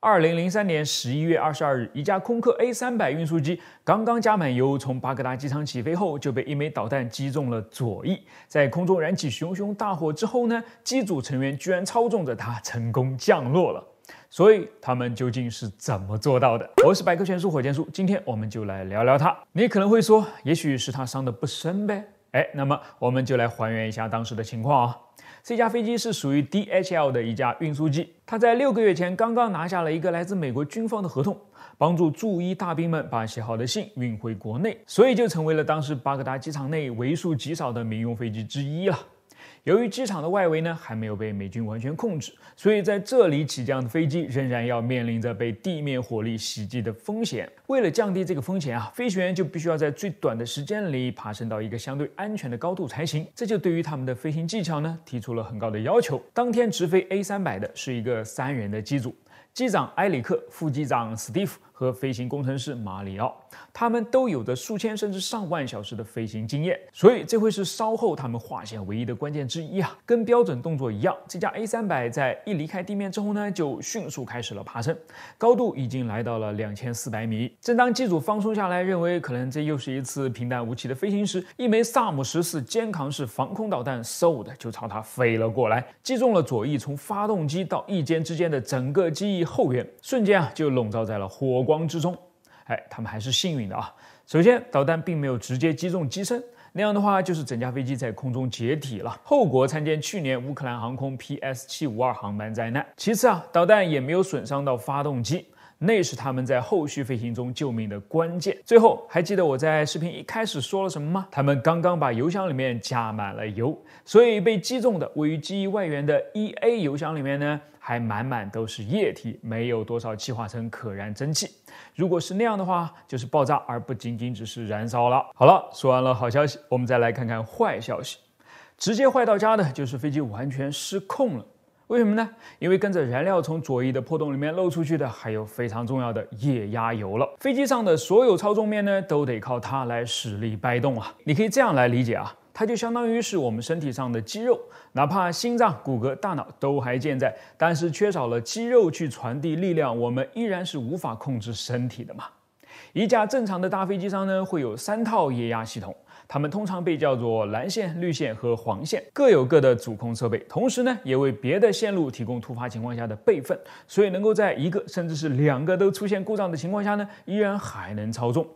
二零零三年十一月二十二日，一架空客 A 三百运输机刚刚加满油，从巴格达机场起飞后，就被一枚导弹击中了左翼，在空中燃起熊熊大火之后呢，机组成员居然操纵着它成功降落了。所以他们究竟是怎么做到的？我是百科全书火箭叔，今天我们就来聊聊它。你可能会说，也许是他伤的不深呗。哎，那么我们就来还原一下当时的情况啊。这架飞机是属于 DHL 的一架运输机，它在六个月前刚刚拿下了一个来自美国军方的合同，帮助驻伊大兵们把写好的信运回国内，所以就成为了当时巴格达机场内为数极少的民用飞机之一了。由于机场的外围呢还没有被美军完全控制，所以在这里起降的飞机仍然要面临着被地面火力袭击的风险。为了降低这个风险啊，飞行员就必须要在最短的时间里爬升到一个相对安全的高度才行。这就对于他们的飞行技巧呢提出了很高的要求。当天直飞 A 三百的是一个三人的机组，机长埃里克，副机长史蒂夫。和飞行工程师马里奥，他们都有着数千甚至上万小时的飞行经验，所以这会是稍后他们化险为夷的关键之一啊！跟标准动作一样，这架 A300 在一离开地面之后呢，就迅速开始了爬升，高度已经来到了两千四百米。正当机组放松下来，认为可能这又是一次平淡无奇的飞行时，一枚萨姆十四肩扛式防空导弹嗖的就朝它飞了过来，击中了左翼，从发动机到翼尖之间的整个机翼后缘，瞬间啊就笼罩在了火。光之中，哎，他们还是幸运的啊。首先，导弹并没有直接击中机身，那样的话就是整架飞机在空中解体了，后果参见去年乌克兰航空 PS752 航班灾难。其次啊，导弹也没有损伤到发动机。那是他们在后续飞行中救命的关键。最后，还记得我在视频一开始说了什么吗？他们刚刚把油箱里面加满了油，所以被击中的位于机翼外缘的 E A 油箱里面呢，还满满都是液体，没有多少气化成可燃蒸汽。如果是那样的话，就是爆炸，而不仅仅只是燃烧了。好了，说完了好消息，我们再来看看坏消息。直接坏到家的，就是飞机完全失控了。为什么呢？因为跟着燃料从左翼的破洞里面漏出去的，还有非常重要的液压油了。飞机上的所有操纵面呢，都得靠它来使力掰动啊。你可以这样来理解啊，它就相当于是我们身体上的肌肉，哪怕心脏、骨骼、大脑都还健在，但是缺少了肌肉去传递力量，我们依然是无法控制身体的嘛。一架正常的大飞机上呢，会有三套液压系统。它们通常被叫做蓝线、绿线和黄线，各有各的主控设备，同时呢，也为别的线路提供突发情况下的备份，所以能够在一个甚至是两个都出现故障的情况下呢，依然还能操纵。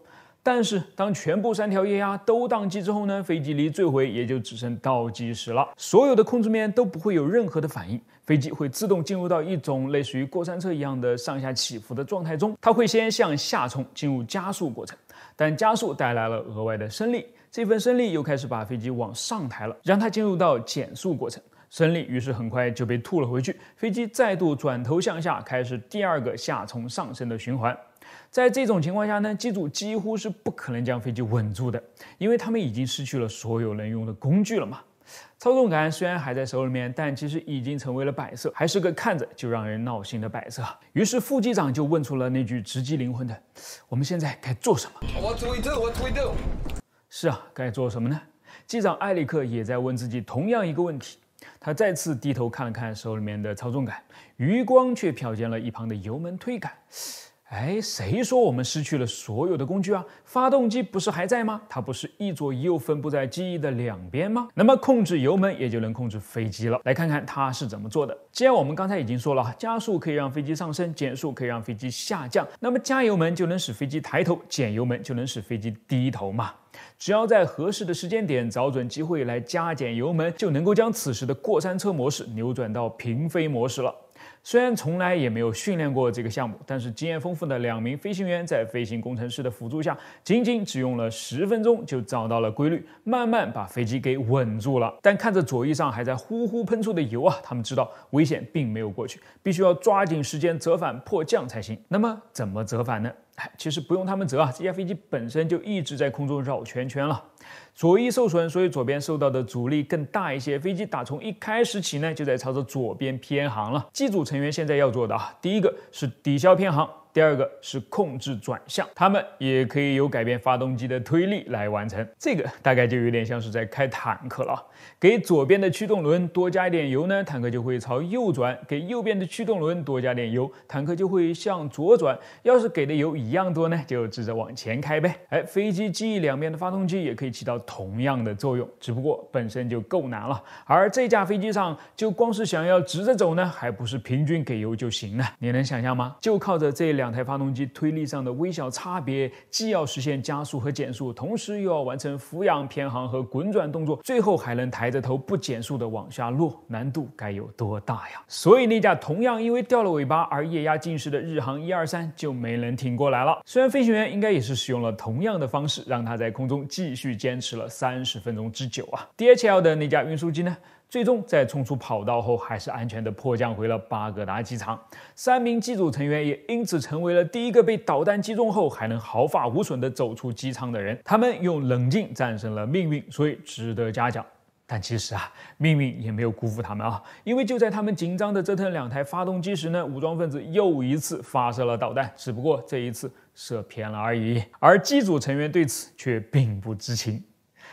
但是，当全部三条液压都宕机之后呢？飞机离坠毁也就只剩倒计时了。所有的控制面都不会有任何的反应，飞机会自动进入到一种类似于过山车一样的上下起伏的状态中。它会先向下冲，进入加速过程，但加速带来了额外的升力，这份升力又开始把飞机往上抬了，让它进入到减速过程。升力于是很快就被吐了回去，飞机再度转头向下，开始第二个下冲上升的循环。在这种情况下呢，机组几乎是不可能将飞机稳住的，因为他们已经失去了所有能用的工具了嘛。操纵杆虽然还在手里面，但其实已经成为了摆设，还是个看着就让人闹心的摆设。于是副机长就问出了那句直击灵魂的：“我们现在该做什么？” w we What we h a t do do? do do? 是啊，该做什么呢？机长艾里克也在问自己同样一个问题。他再次低头看了看手里面的操纵杆，余光却瞟见了一旁的油门推杆。哎，谁说我们失去了所有的工具啊？发动机不是还在吗？它不是一左一右分布在机翼的两边吗？那么控制油门也就能控制飞机了。来看看它是怎么做的。既然我们刚才已经说了加速可以让飞机上升，减速可以让飞机下降，那么加油门就能使飞机抬头，减油门就能使飞机低头嘛。只要在合适的时间点找准机会来加减油门，就能够将此时的过山车模式扭转到平飞模式了。虽然从来也没有训练过这个项目，但是经验丰富的两名飞行员在飞行工程师的辅助下，仅仅只用了十分钟就找到了规律，慢慢把飞机给稳住了。但看着左翼上还在呼呼喷出的油啊，他们知道危险并没有过去，必须要抓紧时间折返迫降才行。那么怎么折返呢？其实不用他们折啊，这架飞机本身就一直在空中绕圈圈了。左翼受损，所以左边受到的阻力更大一些。飞机打从一开始起呢，就在朝着左边偏航了。机组成员现在要做的啊，第一个是抵消偏航。第二个是控制转向，它们也可以由改变发动机的推力来完成。这个大概就有点像是在开坦克了，给左边的驱动轮多加一点油呢，坦克就会朝右转；给右边的驱动轮多加点油，坦克就会向左转。要是给的油一样多呢，就直着往前开呗。哎，飞机机翼两边的发动机也可以起到同样的作用，只不过本身就够难了。而这架飞机上，就光是想要直着走呢，还不是平均给油就行了？你能想象吗？就靠着这两。两台发动机推力上的微小差别，既要实现加速和减速，同时又要完成俯仰偏航和滚转动作，最后还能抬着头不减速的往下落，难度该有多大呀？所以那架同样因为掉了尾巴而液压进失的日航一二三就没能挺过来了。虽然飞行员应该也是使用了同样的方式，让它在空中继续坚持了三十分钟之久啊。DHL 的那架运输机呢？最终，在冲出跑道后，还是安全的迫降回了巴格达机场。三名机组成员也因此成为了第一个被导弹击中后还能毫发无损的走出机舱的人。他们用冷静战胜了命运，所以值得嘉奖。但其实啊，命运也没有辜负他们啊，因为就在他们紧张的折腾两台发动机时呢，武装分子又一次发射了导弹，只不过这一次射偏了而已。而机组成员对此却并不知情。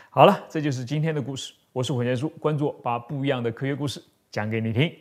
好了，这就是今天的故事。我是火箭叔，关注我，把不一样的科学故事讲给你听。